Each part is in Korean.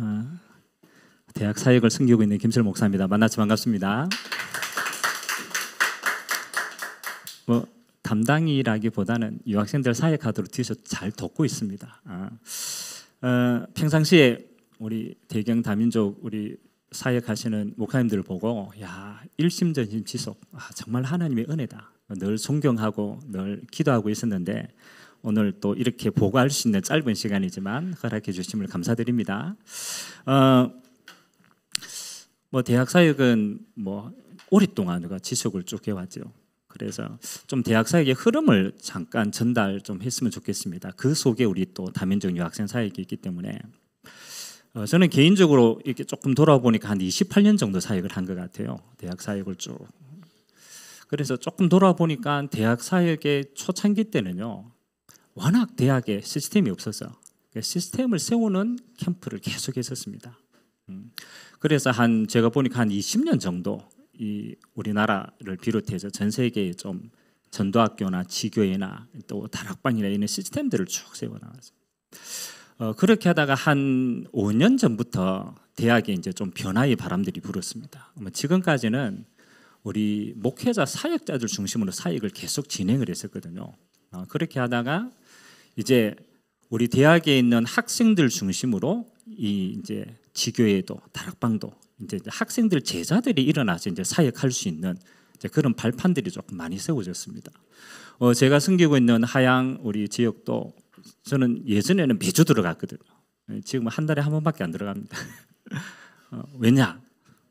어, 대학 사역을 숨기고 있는 김철 목사입니다. 만나서 반갑습니다. 뭐 담당이라기보다는 유학생들 사역하도록 뒤에서 잘 돕고 있습니다. 어, 어, 평상시에 우리 대경 다민족 우리 사역하시는 목사님들 보고 야 일심전심 지속 아, 정말 하나님의 은혜다. 늘 존경하고 늘 기도하고 있었는데 오늘 또 이렇게 보고할 수 있는 짧은 시간이지만 허락해 주심을 감사드립니다. 어, 뭐 대학 사역은 뭐 오랫동안 우가 지속을 쭉 해왔죠. 그래서 좀 대학 사역의 흐름을 잠깐 전달 좀 했으면 좋겠습니다. 그 속에 우리 또 다면적 유학생 사역이 있기 때문에 어, 저는 개인적으로 이렇게 조금 돌아보니까 한 28년 정도 사역을 한 것 같아요. 대학 사역을 쭉. 그래서 조금 돌아보니까 대학 사역의 초창기 때는요. 워낙 대학에 시스템이 없어서 그 시스템을 세우는 캠프를 계속 했었습니다. 음. 그래서 한 제가 보니까 한 20년 정도 이 우리나라를 비롯해서 전 세계에 좀 전도학교나 지교회나 또 다락방이나 이런 시스템들을 쭉 세워나갔어요. 그렇게 하다가 한 5년 전부터 대학에 이제 좀 변화의 바람들이 불었습니다. 지금까지는 우리 목회자 사역자들 중심으로 사역을 계속 진행을 했었거든요. 어, 그렇게 하다가 이제 우리 대학에 있는 학생들 중심으로 이 이제 지교회도 다락방도 이제 학생들 제자들이 일어나서 이제 사역할 수 있는 그런 발판들이 조금 많이 세워졌습니다. 어, 제가 숨기고 있는 하양 우리 지역도 저는 예전에는 매주 들어갔거든요. 예, 지금은 한 달에 한 번밖에 안 들어갑니다. 어, 왜냐?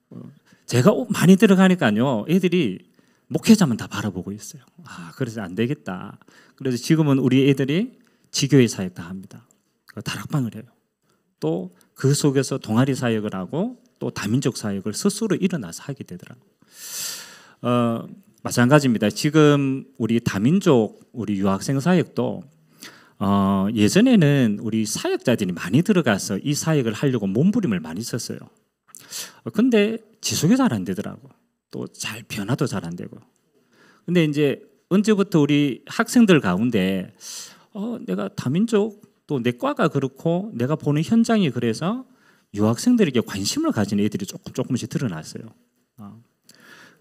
어, 제가 많이 들어가니까요. 애들이 목회자만 다 바라보고 있어요. 아, 그래서 안 되겠다. 그래서 지금은 우리 애들이 지교의 사역 도 합니다. 다락방을 해요. 또 그 속에서 동아리 사역을 하고 또 다민족 사역을 스스로 일어나서 하게 되더라고요. 어, 마찬가지입니다. 지금 우리 다민족 우리 유학생 사역도 어, 예전에는 우리 사역자들이 많이 들어가서 이 사역을 하려고 몸부림을 많이 썼어요. 어, 근데 지속이 잘 안 되더라고. 또 잘 변화도 잘 안 되고. 근데 이제 언제부터 우리 학생들 가운데 어, 내가 다민족 또내 과가 그렇고 내가 보는 현장이 그래서 유학생들에게 관심을 가진 애들이 조금 조금씩 드러났어요. 어.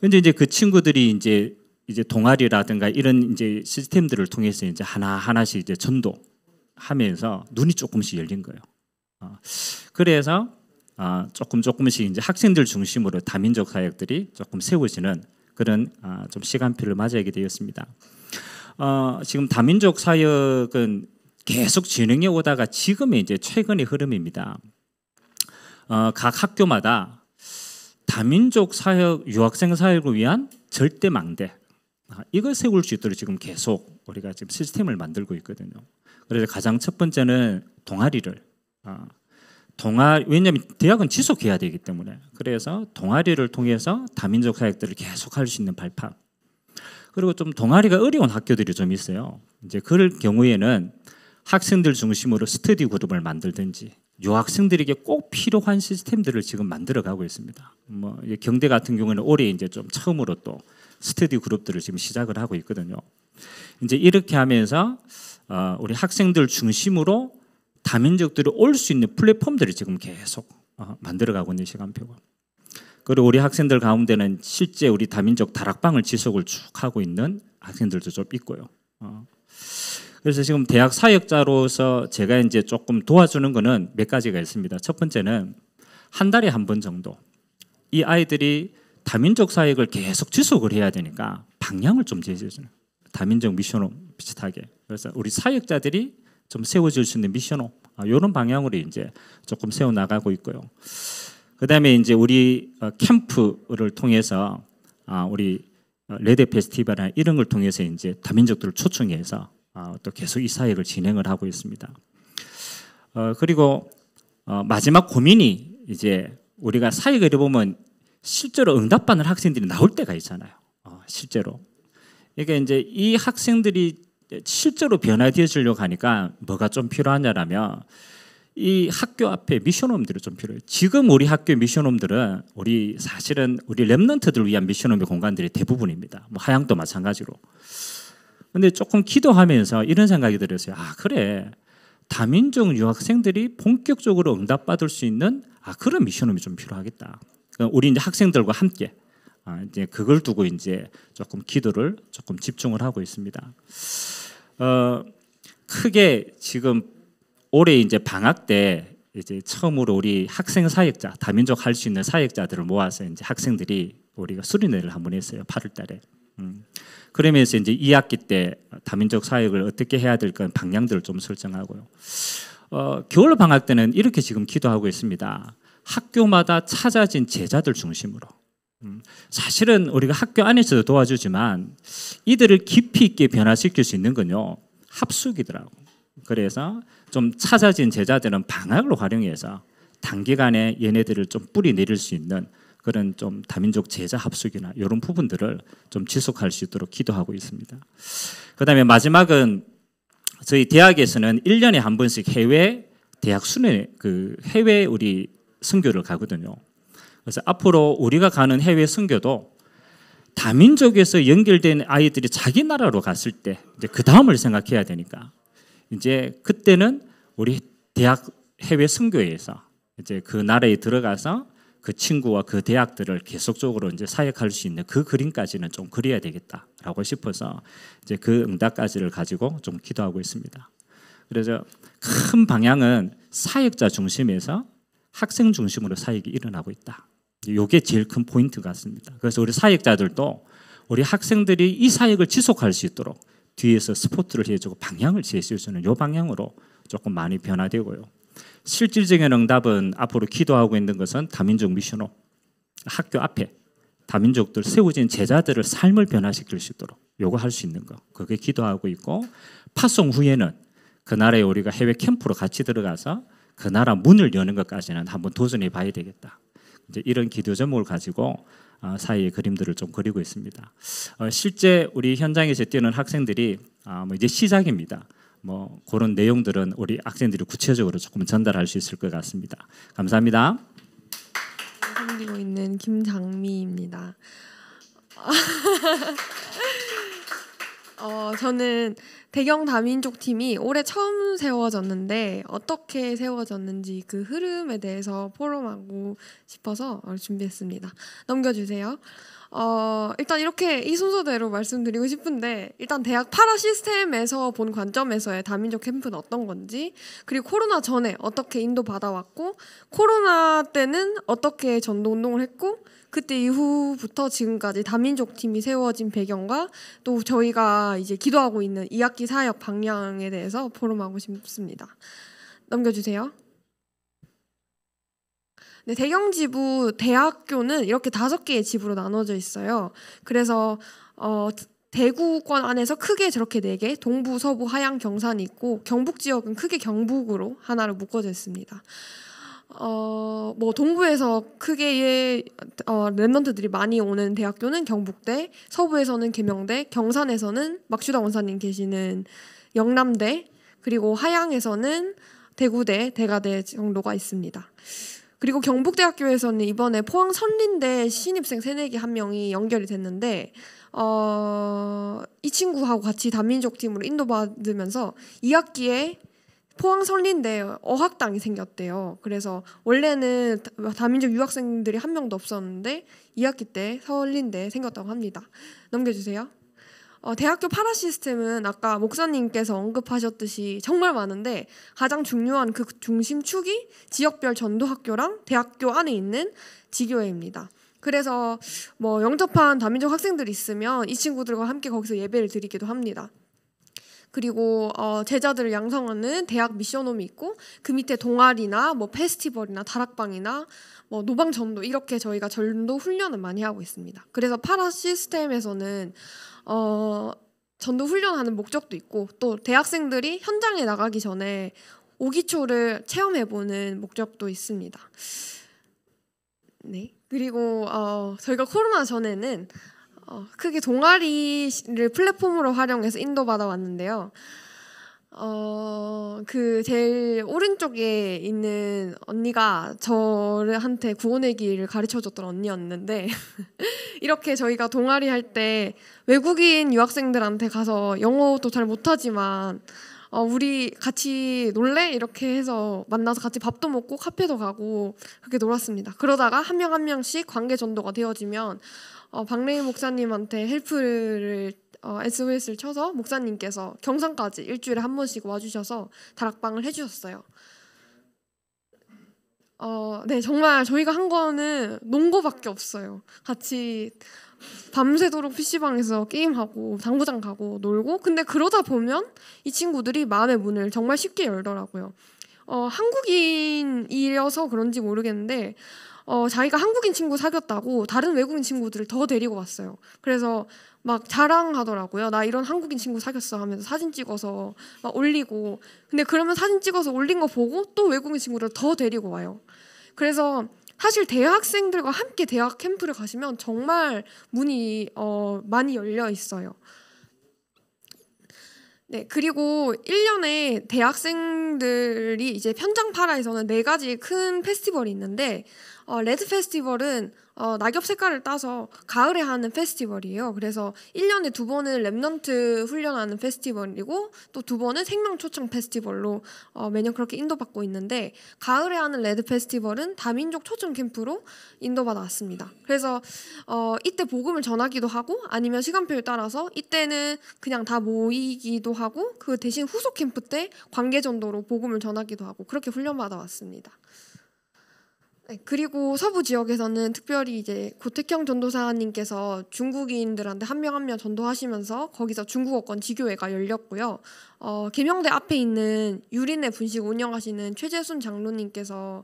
근데 이제 그 친구들이 이제 이제 동아리라든가 이런 이제 시스템들을 통해서 이제 하나 하나씩 이제 전도하면서 눈이 조금씩 열린 거예요. 어. 그래서 어, 조금 조금씩 이제 학생들 중심으로 다민족 사역들이 조금 세워지는 그런 어, 좀 시간표를 맞이하게 되었습니다. 어, 지금 다민족 사역은 계속 진행해 오다가 지금의 이제 최근의 흐름입니다. 어, 각 학교마다 다민족 사역, 유학생 사역을 위한 절대 망대 아, 이걸 세울 수 있도록 지금 계속 우리가 지금 시스템을 만들고 있거든요. 그래서 가장 첫 번째는 동아리를 아, 동아 왜냐하면 대학은 지속해야 되기 때문에 그래서 동아리를 통해서 다민족 사역들을 계속 할 수 있는 발판 그리고 좀 동아리가 어려운 학교들이 좀 있어요. 이제 그럴 경우에는 학생들 중심으로 스터디 그룹을 만들든지 유학생들에게 꼭 필요한 시스템들을 지금 만들어 가고 있습니다. 뭐 경대 같은 경우는 올해 이제 좀 처음으로 또 스터디 그룹들을 지금 시작을 하고 있거든요. 이제 이렇게 하면서 어, 우리 학생들 중심으로 다민족들이 올 수 있는 플랫폼들을 지금 계속 어, 만들어 가고 있는 시간표가. 그리고 우리 학생들 가운데는 실제 우리 다민족 다락방을 지속을 쭉 하고 있는 학생들도 좀 있고요. 어. 그래서 지금 대학 사역자로서 제가 이제 조금 도와주는 거는 몇 가지가 있습니다. 첫 번째는 한 달에 한 번 정도 이 아이들이 다민족 사역을 계속 지속을 해야 되니까 방향을 좀 제시해주는 다민족 미션홈 비슷하게 그래서 우리 사역자들이 좀 세워줄 수 있는 미션홈 이런 아, 방향으로 이제 조금 세워 나가고 있고요. 그 다음에 이제 우리 어, 캠프를 통해서 아, 우리 어, 레드 페스티벌이나 이런 걸 통해서 이제 다민족들을 초청해서 아, 또 계속 이 사역을 진행을 하고 있습니다. 어, 그리고 마지막 고민이 이제 우리가 사역을 보면 실제로 응답받는 학생들이 나올 때가 있잖아요. 실제로 이게 이제 이 학생들이 실제로 변화되어지려고 하니까 뭐가 좀 필요하냐라면 이 학교 앞에 미션홈들이 좀 필요해요. 지금 우리 학교 미션홈들은 우리 사실은 우리 랩런트들을 위한 미션홈의 공간들이 대부분입니다. 뭐 하양도 마찬가지로. 근데 조금 기도하면서 이런 생각이 들었어요. 아, 그래. 다민족 유학생들이 본격적으로 응답받을 수 있는 아, 그런 미션홈이 좀 필요하겠다. 우리 이제 학생들과 함께 아, 이제 그걸 두고 이제 조금 기도를 조금 집중을 하고 있습니다. 어, 크게 지금 올해 이제 방학 때 이제 처음으로 우리 학생 사역자 다민족 할 수 있는 사역자들을 모아서 이제 학생들이 우리가 수련회를 한번 했어요. 8월달에. 음. 그러면서 이제 2학기 때 다민족 사역을 어떻게 해야 될까 방향들을 좀 설정하고요. 어, 겨울 방학 때는 이렇게 지금 기도하고 있습니다. 학교마다 찾아진 제자들 중심으로. 음. 사실은 우리가 학교 안에서도 도와주지만 이들을 깊이 있게 변화시킬 수 있는 건요 합숙이더라고. 그래서 좀 찾아진 제자들은 방학을 활용해서 단기간에 얘네들을 좀 뿌리 내릴 수 있는 그런 좀 다민족 제자 합숙이나 이런 부분들을 좀 지속할 수 있도록 기도하고 있습니다. 그 다음에 마지막은 저희 대학에서는 1년에 한 번씩 해외 대학 순회, 그 해외 우리 선교를 가거든요. 그래서 앞으로 우리가 가는 해외 선교도 다민족에서 연결된 아이들이 자기 나라로 갔을 때 이제 그 다음을 생각해야 되니까 이제 그때는 우리 대학 해외 선교에서 이제 그 나라에 들어가서 그 친구와 그 대학들을 계속적으로 이제 사역할 수 있는 그 그림까지는 좀 그려야 되겠다라고 싶어서 이제 그 응답까지를 가지고 좀 기도하고 있습니다. 그래서 큰 방향은 사역자 중심에서 학생 중심으로 사역이 일어나고 있다. 이게 제일 큰 포인트 같습니다. 그래서 우리 사역자들도 우리 학생들이 이 사역을 지속할 수 있도록 뒤에서 스포트를 해주고 방향을 제시할수있는이 방향으로 조금 많이 변화되고요. 실질적인 응답은 앞으로 기도하고 있는 것은 다민족 미션호 학교 앞에 다민족들 세워진 제자들을 삶을 변화시킬 수 있도록 요구할수 있는 거 그게 기도하고 있고 파송 후에는 그 나라에 우리가 해외 캠프로 같이 들어가서 그 나라 문을 여는 것까지는 한번 도전해 봐야 되겠다. 이제 이런 기도 제목을 가지고 어, 사이의 그림들을 좀 그리고 있습니다. 어, 실제 우리 현장에서 뛰는 학생들이 아, 뭐 이제 시작입니다. 뭐 그런 내용들은 우리 학생들이 구체적으로 조금 전달할 수 있을 것 같습니다. 감사합니다. 섬기고 네, 있는 김장미입니다. 어, 저는 대경 다민족 팀이 올해 처음 세워졌는데 어떻게 세워졌는지 그 흐름에 대해서 포럼하고 싶어서 어, 준비했습니다. 넘겨주세요. 어, 일단 이렇게 이 순서대로 말씀드리고 싶은데 일단 대학 파라 시스템에서 본 관점에서의 다민족 캠프는 어떤 건지 그리고 코로나 전에 어떻게 인도 받아왔고 코로나 때는 어떻게 전도 운동을 했고 그때 이후부터 지금까지 다민족 팀이 세워진 배경과 또 저희가 이제 기도하고 있는 2학기 사역 방향에 대해서 포럼하고 싶습니다. 넘겨주세요. 네, 대경 지부 대학교는 이렇게 다섯 개의 지부로 나눠져 있어요. 그래서 어, 대구권 안에서 크게 저렇게 네 개, 동부, 서부, 하양, 경산이 있고 경북 지역은 크게 경북으로 하나로 묶어져 있습니다. 어, 뭐 동부에서 크게 예, 어, 랜던트들이 많이 오는 대학교는 경북대, 서부에서는 계명대, 경산에서는 막주당 원사님 계시는 영남대, 그리고 하양에서는 대구대, 대가대 정도가 있습니다. 그리고 경북대학교에서는 이번에 포항 선린대 신입생 새내기 한 명이 연결이 됐는데 어, 이 친구하고 같이 단민족 팀으로 인도받으면서 2학기에 포항 선린대 어학당이 생겼대요. 그래서 원래는 다민족 유학생들이 한 명도 없었는데 2학기 때 서울린대 생겼다고 합니다. 넘겨주세요. 어, 대학교 파라 시스템은 아까 목사님께서 언급하셨듯이 정말 많은데 가장 중요한 그 중심축이 지역별 전도학교랑 대학교 안에 있는 지교회입니다. 그래서 뭐 영접한 다민족 학생들 있으면 이 친구들과 함께 거기서 예배를 드리기도 합니다. 그리고 어, 제자들을 양성하는 대학 미션홈이 있고 그 밑에 동아리나 뭐 페스티벌이나 다락방이나 뭐 노방 전도 이렇게 저희가 전도 훈련을 많이 하고 있습니다. 그래서 파라 시스템에서는 어, 전도 훈련하는 목적도 있고 또 대학생들이 현장에 나가기 전에 오기초를 체험해보는 목적도 있습니다. 네. 그리고 어, 저희가 코로나 전에는 어, 크게 동아리를 플랫폼으로 활용해서 인도받아 왔는데요. 어, 그 제일 오른쪽에 있는 언니가 저한테 구원의기를 가르쳐 줬던 언니였는데, 이렇게 저희가 동아리 할 때 외국인 유학생들한테 가서 영어도 잘 못하지만, 어, 우리 같이 놀래? 이렇게 해서 만나서 같이 밥도 먹고 카페도 가고 그렇게 놀았습니다. 그러다가 한 명 한 명씩 관계 전도가 되어지면 어, 박래희 목사님한테 헬프를 어, SOS를 쳐서 목사님께서 경상까지 일주일에 한 번씩 와주셔서 다락방을 해주셨어요. 어, 네, 정말 저희가 한 거는 농구밖에 없어요. 같이 밤새도록 PC방에서 게임하고 당구장 가고 놀고 근데 그러다 보면 이 친구들이 마음의 문을 정말 쉽게 열더라고요. 어, 한국인이어서 그런지 모르겠는데 어, 자기가 한국인 친구 사귀었다고 다른 외국인 친구들을 더 데리고 왔어요. 그래서 막 자랑하더라고요. 나 이런 한국인 친구 사귀었어 하면서 사진 찍어서 막 올리고. 근데 그러면 사진 찍어서 올린 거 보고 또 외국인 친구를 더 데리고 와요. 그래서 사실 대학생들과 함께 대학 캠프를 가시면 정말 문이 어, 많이 열려 있어요. 네, 그리고 1년에 대학생들이 이제 편장파라에서는 네 가지 큰 페스티벌이 있는데 어, 레드 페스티벌은 어, 낙엽 색깔을 따서 가을에 하는 페스티벌이에요. 그래서 1년에 두 번은 랩넌트 훈련하는 페스티벌이고 또 두 번은 생명 초청 페스티벌로 어, 매년 그렇게 인도받고 있는데 가을에 하는 레드 페스티벌은 다민족 초청 캠프로 인도받아 습니다 그래서 어, 이때 복음을 전하기도 하고 아니면 시간표에 따라서 이때는 그냥 다 모이기도 하고 그 대신 후속 캠프 때 관계 전도로 복음을 전하기도 하고 그렇게 훈련받아 왔습니다. 네, 그리고 서부 지역에서는 특별히 이제 고택형 전도사님께서 중국인들한테 한 명 한 명 전도하시면서 거기서 중국어권 지교회가 열렸고요. 어, 계명대 앞에 있는 유린의 분식 운영하시는 최재순 장로님께서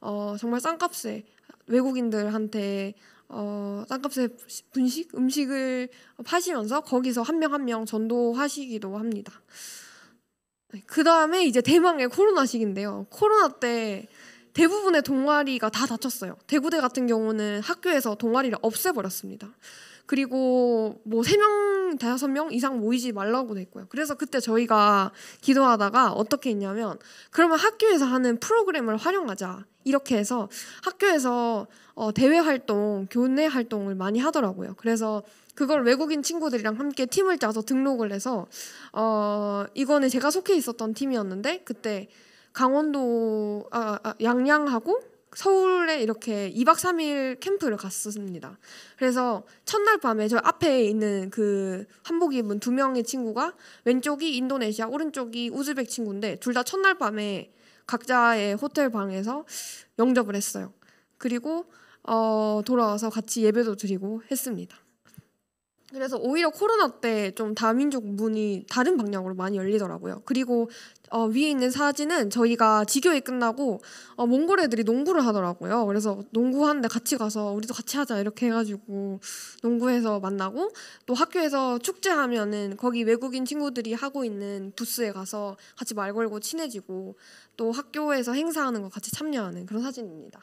어, 정말 싼값에 외국인들한테 어, 싼값에 분식 음식을 파시면서 거기서 한 명 한 명 전도하시기도 합니다. 네, 그 다음에 이제 대망의 코로나 시기인데요. 코로나 때 대부분의 동아리가 다 닫혔어요. 대구대 같은 경우는 학교에서 동아리를 없애버렸습니다. 그리고 뭐 3명, 5명 이상 모이지 말라고 돼 있고요. 그래서 그때 저희가 기도하다가 어떻게 했냐면 그러면 학교에서 하는 프로그램을 활용하자. 이렇게 해서 학교에서 어, 대외 활동, 교내 활동을 많이 하더라고요. 그래서 그걸 외국인 친구들이랑 함께 팀을 짜서 등록을 해서 어, 이거는 제가 속해 있었던 팀이었는데 그때 강원도 아, 아, 양양하고 서울에 이렇게 2박 3일 캠프를 갔었습니다. 그래서 첫날 밤에 저 앞에 있는 그 한복 입은 두 명의 친구가 왼쪽이 인도네시아, 오른쪽이 우즈벡 친구인데 둘 다 첫날 밤에 각자의 호텔 방에서 영접을 했어요. 그리고 어, 돌아와서 같이 예배도 드리고 했습니다. 그래서 오히려 코로나 때 좀 다민족 문이 다른 방향으로 많이 열리더라고요. 그리고 어, 위에 있는 사진은 저희가 지교회 끝나고 어, 몽골 애들이 농구를 하더라고요. 그래서 농구하는데 같이 가서 우리도 같이 하자 이렇게 해가지고 농구해서 만나고 또 학교에서 축제하면은 거기 외국인 친구들이 하고 있는 부스에 가서 같이 말 걸고 친해지고 또 학교에서 행사하는 거 같이 참여하는 그런 사진입니다.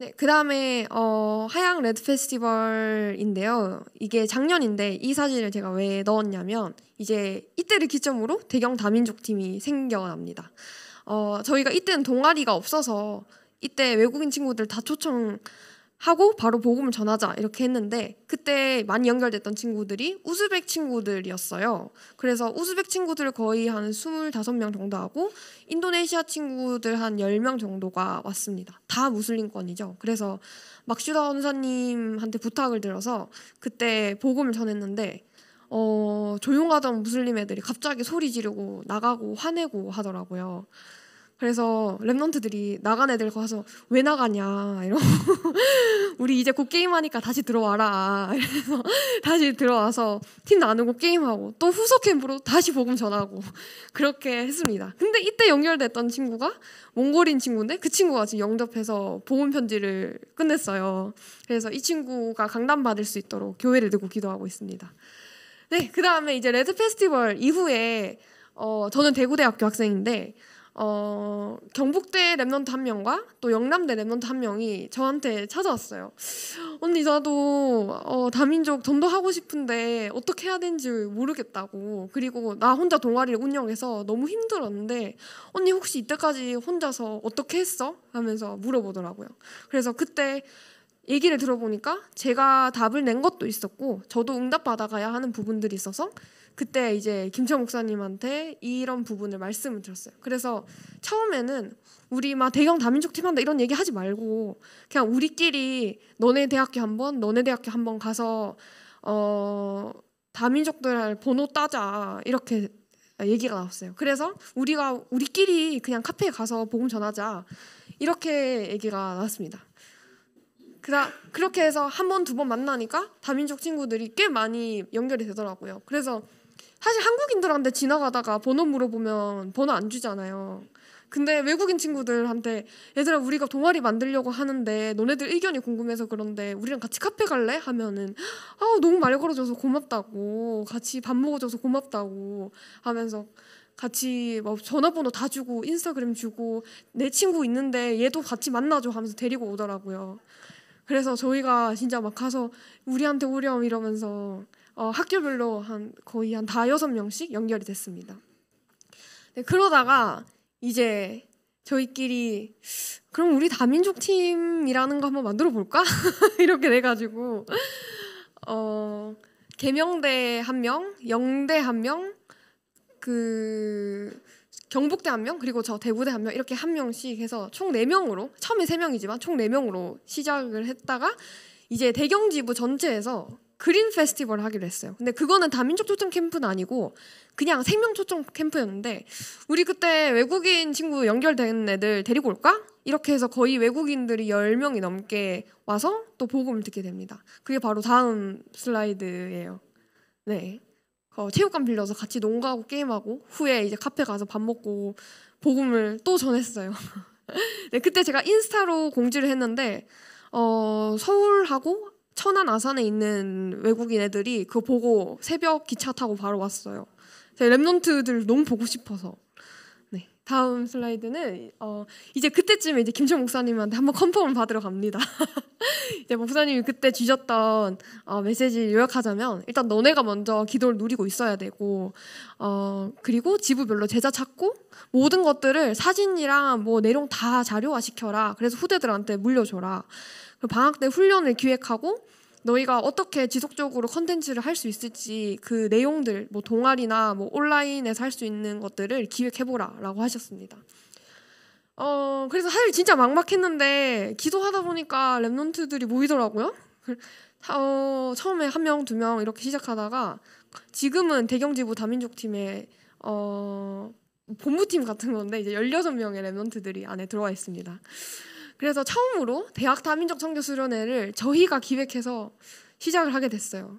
네, 그 다음에 어, 하양 레드 페스티벌인데요. 이게 작년인데 이 사진을 제가 왜 넣었냐면 이제 이때를 기점으로 대경 다민족 팀이 생겨납니다. 어, 저희가 이때는 동아리가 없어서 이때 외국인 친구들 다 초청 하고 바로 복음을 전하자 이렇게 했는데 그때 많이 연결됐던 친구들이 우즈벡 친구들이었어요. 그래서 우즈벡 친구들 거의 한 25명 정도 하고 인도네시아 친구들 한 10명 정도가 왔습니다. 다 무슬림권이죠. 그래서 막슈다 원사님한테 부탁을 들어서 그때 복음을 전했는데 어, 조용하던 무슬림 애들이 갑자기 소리 지르고 나가고 화내고 하더라고요. 그래서 랩넌트들이 나간 애들 가서 왜 나가냐 이러고 우리 이제 곧 게임하니까 다시 들어와라 이래서 다시 들어와서 팀 나누고 게임하고 또 후속 캠프로 다시 복음 전하고 그렇게 했습니다. 근데 이때 연결됐던 친구가 몽골인 친구인데 그 친구가 지금 영접해서 복음 편지를 끝냈어요. 그래서 이 친구가 강단 받을 수 있도록 교회를 두고 기도하고 있습니다. 네, 그 다음에 이제 레드 페스티벌 이후에 어, 저는 대구대학교 학생인데 어, 경북대 랩넌트 한 명과 또 영남대 랩넌트 한 명이 저한테 찾아왔어요. 언니 나도 어, 다민족 전도하고 싶은데 어떻게 해야 되는지 모르겠다고. 그리고 나 혼자 동아리를 운영해서 너무 힘들었는데 언니 혹시 이때까지 혼자서 어떻게 했어? 하면서 물어보더라고요. 그래서 그때 얘기를 들어보니까 제가 답을 낸 것도 있었고 저도 응답 받아가야 하는 부분들이 있어서 그때 이제 김철 목사님한테 이런 부분을 말씀을 드렸어요. 그래서 처음에는 우리 막 대형 다민족 팀한다 이런 얘기 하지 말고 그냥 우리끼리 너네 대학교 한번 너네 대학교 한번 가서 어 다민족들 번호 따자 이렇게 얘기가 나왔어요. 그래서 우리가 우리끼리 그냥 카페에 가서 복음 전하자 이렇게 얘기가 나왔습니다. 그다 그렇게 해서 한 번 두 번 만나니까 다민족 친구들이 꽤 많이 연결이 되더라고요. 그래서 사실 한국인들한테 지나가다가 번호 물어보면 번호 안 주잖아요. 근데 외국인 친구들한테 얘들아 우리가 동아리 만들려고 하는데 너네들 의견이 궁금해서 그런데 우리랑 같이 카페 갈래? 하면은 아 너무 말 걸어줘서 고맙다고 같이 밥 먹어줘서 고맙다고 하면서 같이 막 뭐 전화번호 다 주고 인스타그램 주고 내 친구 있는데 얘도 같이 만나줘 하면서 데리고 오더라고요. 그래서 저희가 진짜 막 가서 우리한테 오렴 이러면서 어, 학교별로 한 거의 한 다 여섯 명씩 연결이 됐습니다. 네, 그러다가 이제 저희끼리 그럼 우리 다민족 팀이라는 거 한번 만들어 볼까 이렇게 돼가지고 어 개명대 한 명, 영대 한 명, 그 경북대 한 명, 그리고 저 대구대 한 명 이렇게 한 명씩 해서 총 네 명으로 처음에 세 명이지만 총 네 명으로 시작을 했다가 이제 대경지부 전체에서 그린 페스티벌 하기로 했어요. 근데 그거는 다민족 초청 캠프는 아니고 그냥 생명 초청 캠프였는데 우리 그때 외국인 친구 연결된 애들 데리고 올까? 이렇게 해서 거의 외국인들이 10명이 넘게 와서 또 복음을 듣게 됩니다. 그게 바로 다음 슬라이드예요. 네. 어, 체육관 빌려서 같이 농구하고 게임하고 후에 이제 카페 가서 밥 먹고 복음을 또 전했어요. 네, 그때 제가 인스타로 공지를 했는데 어, 서울하고 천안 아산에 있는 외국인 애들이 그거 보고 새벽 기차 타고 바로 왔어요. 랩넌트들 너무 보고 싶어서. 네. 다음 슬라이드는 어 이제 그때쯤에 이제 김철 목사님한테 한번 컨펌을 받으러 갑니다. 이제 목사님이 그때 주셨던 어 메시지 요약하자면 일단 너네가 먼저 기도를 누리고 있어야 되고 어 그리고 지부별로 제자 찾고 모든 것들을 사진이랑 뭐 내용 다 자료화 시켜라. 그래서 후대들한테 물려줘라. 그 방학 때 훈련을 기획하고 너희가 어떻게 지속적으로 컨텐츠를 할 수 있을지 그 내용들 뭐 동아리나 뭐 온라인에서 할 수 있는 것들을 기획해보라라고 하셨습니다. 어 그래서 사실 진짜 막막했는데 기도하다 보니까 랩런트들이 모이더라고요. 그, 어, 처음에 한 명, 두 명 이렇게 시작하다가 지금은 대경지부 다민족 팀의 어, 본부팀 같은 건데 이제 16명의 랩런트들이 안에 들어와 있습니다. 그래서 처음으로 대학 다민족 청교 수련회를 저희가 기획해서 시작을 하게 됐어요.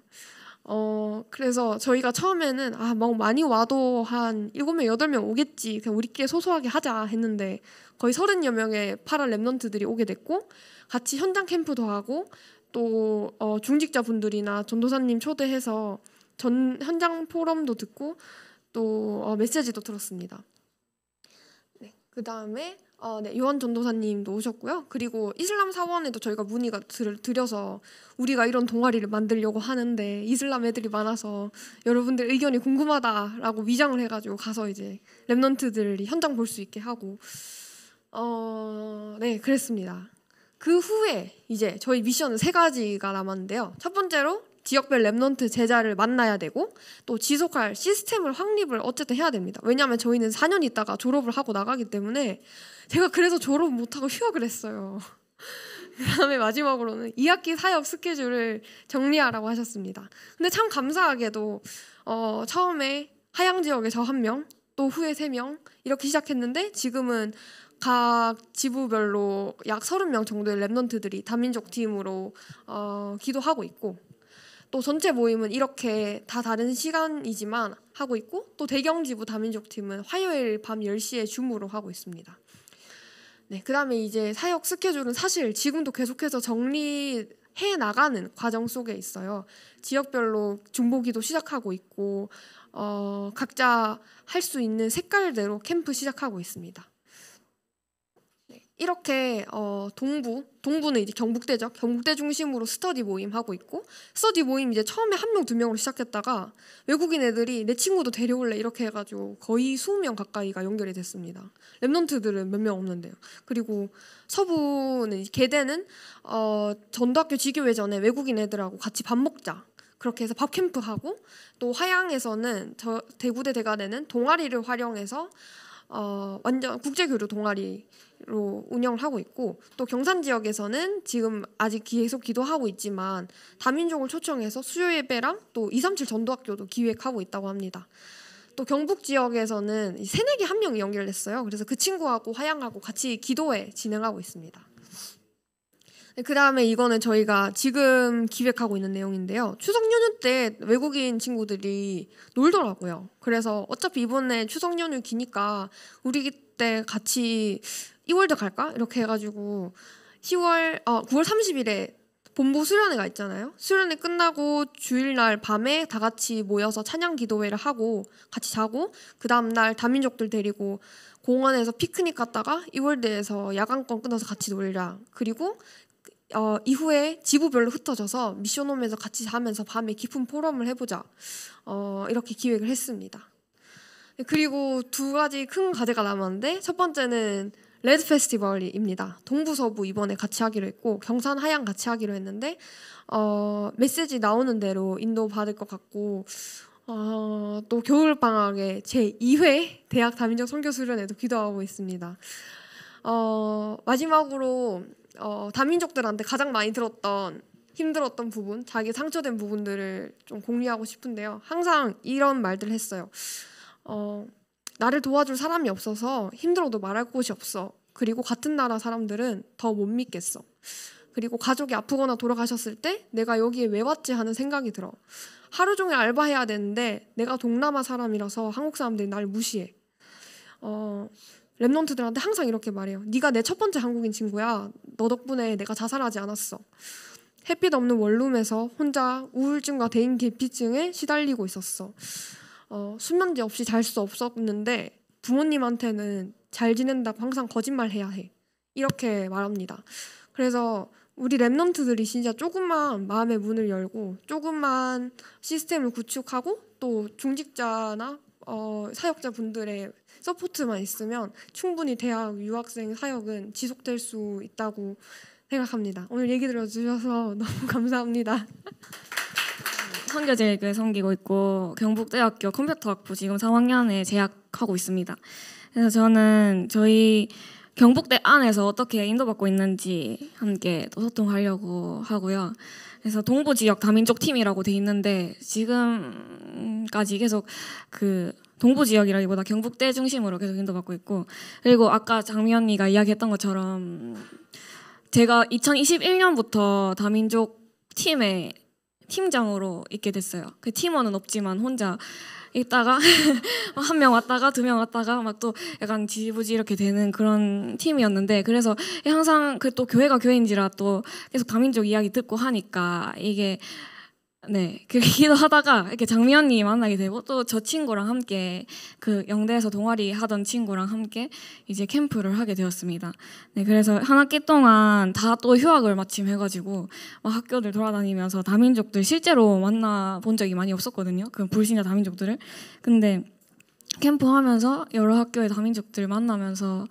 어, 그래서 저희가 처음에는 아, 막 많이 와도 한 7명, 8명 오겠지. 그냥 우리끼리 소소하게 하자 했는데 거의 30여 명의 파라 랩넌트들이 오게 됐고 같이 현장 캠프도 하고 또 어, 중직자분들이나 전도사님 초대해서 전 현장 포럼도 듣고 또 어, 메시지도 들었습니다. 그 다음에 어, 네, 요한 전도사님도 오셨고요. 그리고 이슬람 사원에도 저희가 문의가 들, 드려서 우리가 이런 동아리를 만들려고 하는데 이슬람 애들이 많아서 여러분들 의견이 궁금하다라고 위장을 해가지고 가서 이제 랩넌트들이 현장 볼 수 있게 하고 어, 네 그랬습니다. 그 후에 이제 저희 미션은 세 가지가 남았는데요. 첫 번째로 지역별 랩넌트 제자를 만나야 되고 또 지속할 시스템을 확립을 어쨌든 해야 됩니다. 왜냐하면 저희는 4년 있다가 졸업을 하고 나가기 때문에 제가 그래서 졸업 못하고 휴학을 했어요. 그다음에 마지막으로는 2학기 사역 스케줄을 정리하라고 하셨습니다. 근데 참 감사하게도 어, 처음에 하양 지역에 저 한 명, 또 후에 세 명 이렇게 시작했는데 지금은 각 지부별로 약 30명 정도의 랩넌트들이 다민족 팀으로 어, 기도하고 있고 또 전체 모임은 이렇게 다 다른 시간이지만 하고 있고 또 대경지부 다민족 팀은 화요일 밤 10시에 줌으로 하고 있습니다. 네, 그다음에 이제 사역 스케줄은 사실 지금도 계속해서 정리 해 나가는 과정 속에 있어요. 지역별로 중보기도 시작하고 있고 어, 각자 할 수 있는 색깔대로 캠프 시작하고 있습니다. 이렇게 어 동부 동부는 이제 경북대죠. 경북대 중심으로 스터디 모임 하고 있고 스터디 모임 이제 처음에 한 명 두 명으로 시작했다가 외국인 애들이 내 친구도 데려올래 이렇게 해가지고 거의 20명 가까이가 연결이 됐습니다. 랩넌트들은 몇 명 없는데요. 그리고 서부는 개대는어 전도학교 지교회 전에 외국인 애들하고 같이 밥 먹자 그렇게 해서 밥 캠프 하고 또 하양에서는 저 대구대 대가대는 동아리를 활용해서 어 완전 국제교류 동아리 로 운영을 하고 있고 또 경산 지역에서는 지금 아직 계속 기도하고 있지만 다민족을 초청해서 수요 예배랑 또 237 전도학교도 기획하고 있다고 합니다. 또 경북 지역에서는 새내기 한 명이 연결됐어요. 그래서 그 친구하고 화양하고 같이 기도회 진행하고 있습니다. 네, 그 다음에 이거는 저희가 지금 기획하고 있는 내용인데요. 추석 연휴 때 외국인 친구들이 놀더라고요. 그래서 어차피 이번에 추석 연휴 기니까 우리 그때 같이 2월도 갈까? 이렇게 해가지고 10월 어 9월 30일에 본부 수련회가 있잖아요. 수련회 끝나고 주일날 밤에 다 같이 모여서 찬양 기도회를 하고 같이 자고 그 다음날 다민족들 데리고 공원에서 피크닉 갔다가 2월드에서 야간권 끊어서 같이 놀자. 그리고 어, 이후에 지부별로 흩어져서 미션홈에서 같이 자면서 밤에 깊은 포럼을 해보자. 어, 이렇게 기획을 했습니다. 그리고 두 가지 큰 과제가 남았는데 첫 번째는 레드 페스티벌입니다. 동부 서부 이번에 같이 하기로 했고 경산 하양 같이 하기로 했는데 어, 메시지 나오는 대로 인도 받을 것 같고 어, 또 겨울 방학에 제 2회 대학 다민족 선교 수련회도 기도하고 있습니다. 어, 마지막으로 어, 다민족들한테 가장 많이 들었던 힘들었던 부분, 자기 상처된 부분들을 좀 공유하고 싶은데요. 항상 이런 말들 했어요. 어, 나를 도와줄 사람이 없어서 힘들어도 말할 곳이 없어. 그리고 같은 나라 사람들은 더 못 믿겠어. 그리고 가족이 아프거나 돌아가셨을 때 내가 여기에 왜 왔지 하는 생각이 들어. 하루 종일 알바해야 되는데 내가 동남아 사람이라서 한국 사람들이 날 무시해. 어, 랩넌트들한테 항상 이렇게 말해요. 네가 내 첫 번째 한국인 친구야. 너 덕분에 내가 자살하지 않았어. 햇빛 없는 원룸에서 혼자 우울증과 대인 기피증에 시달리고 있었어. 어, 수면제 없이 잘 수 없었는데 부모님한테는 잘 지낸다고 항상 거짓말해야 해 이렇게 말합니다. 그래서 우리 랩넌트들이 진짜 조금만 마음의 문을 열고 조금만 시스템을 구축하고 또 중직자나 어, 사역자 분들의 서포트만 있으면 충분히 대학 유학생 사역은 지속될 수 있다고 생각합니다. 오늘 얘기 들어주셔서 너무 감사합니다. 선교제일교회 섬기고 있고 경북대학교 컴퓨터학부 지금 3학년에 재학하고 있습니다. 그래서 저는 저희 경북대 안에서 어떻게 인도받고 있는지 함께 또 소통하려고 하고요. 그래서 동부 지역 다민족 팀이라고 돼 있는데 지금까지 계속 그 동부 지역이라기보다 경북대 중심으로 계속 인도받고 있고 그리고 아까 장미 언니가 이야기했던 것처럼 제가 2021년부터 다민족 팀에 팀장으로 있게 됐어요. 그 팀원은 없지만 혼자 있다가 한 명 왔다가 두 명 왔다가 막 또 약간 뒤부지 이렇게 되는 그런 팀이었는데 그래서 항상 그 또 교회가 교회인지라 또 계속 다민족 이야기 듣고 하니까 이게 네, 그기도 하다가 이렇게 장미 언니 만나게 되고 또 저 친구랑 함께 그 영대에서 동아리 하던 친구랑 함께 이제 캠프를 하게 되었습니다. 네, 그래서 한 학기 동안 다 또 휴학을 마침 해가지고 막 학교들 돌아다니면서 다민족들 실제로 만나 본 적이 많이 없었거든요. 그 불신자 다민족들을. 근데 캠프하면서 여러 학교의 다민족들 만나면서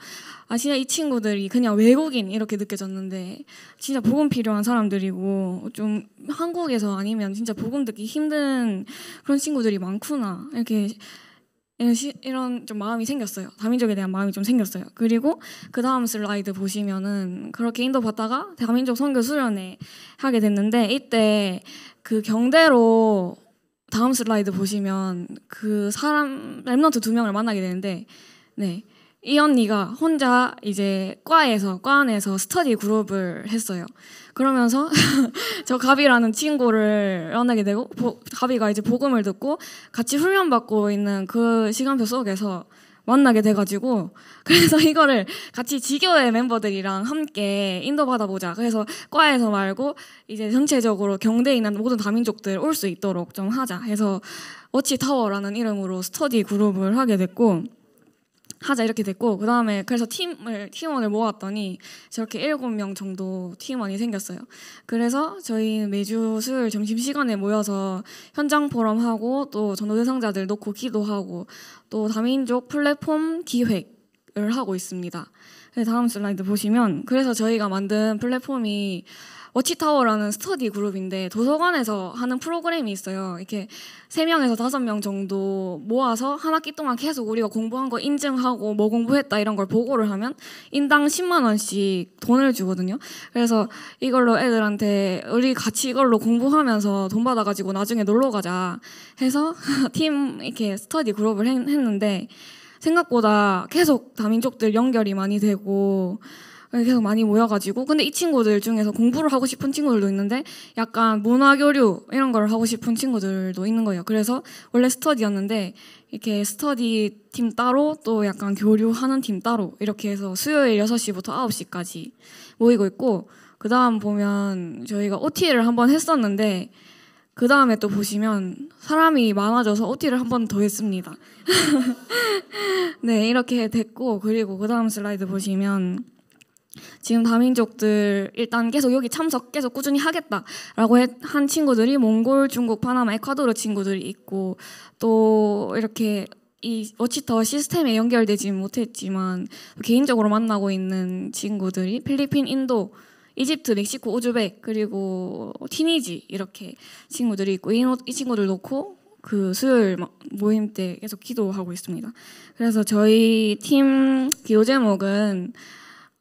아 진짜 이 친구들이 그냥 외국인 이렇게 느껴졌는데 진짜 복음 필요한 사람들이고 좀 한국에서 아니면 진짜 복음 듣기 힘든 그런 친구들이 많구나 이렇게 이런, 시, 이런 좀 마음이 생겼어요. 다민족에 대한 마음이 좀 생겼어요. 그리고 그 다음 슬라이드 보시면은 그렇게 인도 받다가 다민족 선교 수련회 하게 됐는데 이때 그 경대로 다음 슬라이드 보시면 그 사람 랩런트 두 명을 만나게 되는데 네. 이 언니가 혼자 이제 과에서 과 안에서 스터디 그룹을 했어요. 그러면서 저 가비라는 친구를 만나게 되고 보, 가비가 이제 복음을 듣고 같이 훈련받고 있는 그 시간표 속에서 만나게 돼가지고 그래서 이거를 같이 지교의 멤버들이랑 함께 인도받아보자. 그래서 과에서 말고 이제 전체적으로 경대에 있는 모든 다민족들 올 수 있도록 좀 하자 해서 워치타워라는 이름으로 스터디 그룹을 하게 됐고 하자 이렇게 됐고 그 다음에 그래서 팀을 팀원을 모았더니 저렇게 일곱 명 정도 팀원이 생겼어요. 그래서 저희 매주 수요일 점심 시간에 모여서 현장 포럼하고 또 전도 대상자들 놓고 기도하고 또 다민족 플랫폼 기획을 하고 있습니다. 다음 슬라이드 보시면 그래서 저희가 만든 플랫폼이 워치타워라는 스터디 그룹인데 도서관에서 하는 프로그램이 있어요. 이렇게 세명에서 다섯 명 정도 모아서 한 학기 동안 계속 우리가 공부한 거 인증하고 뭐 공부했다 이런 걸 보고를 하면 인당 10만 원씩 돈을 주거든요. 그래서 이걸로 애들한테 우리 같이 이걸로 공부하면서 돈 받아가지고 나중에 놀러 가자 해서 팀 이렇게 스터디 그룹을 했는데 생각보다 계속 다민족들 연결이 많이 되고 네, 계속 많이 모여가지고 근데 이 친구들 중에서 공부를 하고 싶은 친구들도 있는데 약간 문화 교류 이런 걸 하고 싶은 친구들도 있는 거예요. 그래서 원래 스터디였는데 이렇게 스터디 팀 따로 또 약간 교류하는 팀 따로 이렇게 해서 수요일 6시부터 9시까지 모이고 있고 그다음 보면 저희가 OT를 한번 했었는데 그 다음에 또 보시면 사람이 많아져서 OT를 한번더 했습니다. 네, 이렇게 됐고, 그리고 그 다음 슬라이드 보시면 지금 다민족들 일단 계속 여기 참석 계속 꾸준히 하겠다라고 한 친구들이 몽골, 중국, 파나마, 에콰도르 친구들이 있고 또 이렇게 이 워치터 시스템에 연결되지 못했지만 개인적으로 만나고 있는 친구들이 필리핀, 인도, 이집트, 멕시코, 우즈벡 그리고 티니지 이렇게 친구들이 있고 이, 이 친구들 놓고 그 수요일 모임 때 계속 기도하고 있습니다. 그래서 저희 팀 기도 제목은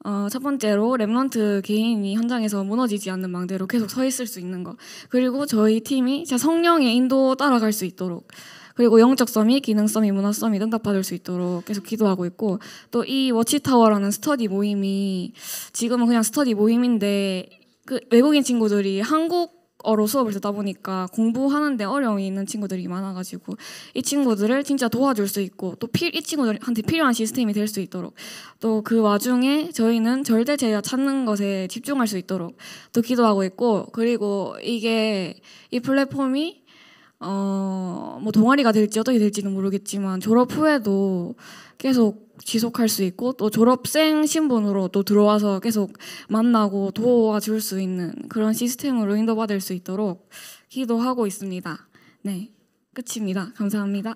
어, 첫 번째로 랩런트 개인이 현장에서 무너지지 않는 망대로 계속 서 있을 수 있는 것. 그리고 저희 팀이 진 성령의 인도 따라갈 수 있도록. 그리고 영적 섬이 기능 섬이 문화 섬이 응답받을 수 있도록 계속 기도하고 있고 또 이 워치타워라는 스터디 모임이 지금은 그냥 스터디 모임인데 그 외국인 친구들이 한국 어로 수업을 듣다 보니까 공부하는데 어려움이 있는 친구들이 많아가지고 이 친구들을 진짜 도와줄 수 있고 또필이 친구들한테 필요한 시스템이 될 수 있도록 또 그 와중에 저희는 절대 제자 찾는 것에 집중할 수 있도록 또 기도하고 있고 그리고 이게 이 플랫폼이 어 뭐 동아리가 될지 어떻게 될지는 모르겠지만 졸업 후에도 계속 지속할 수 있고 또 졸업생 신분으로 또 들어와서 계속 만나고 도와줄 수 있는 그런 시스템으로 인도받을 수 있도록 기도하고 있습니다. 네, 끝입니다. 감사합니다.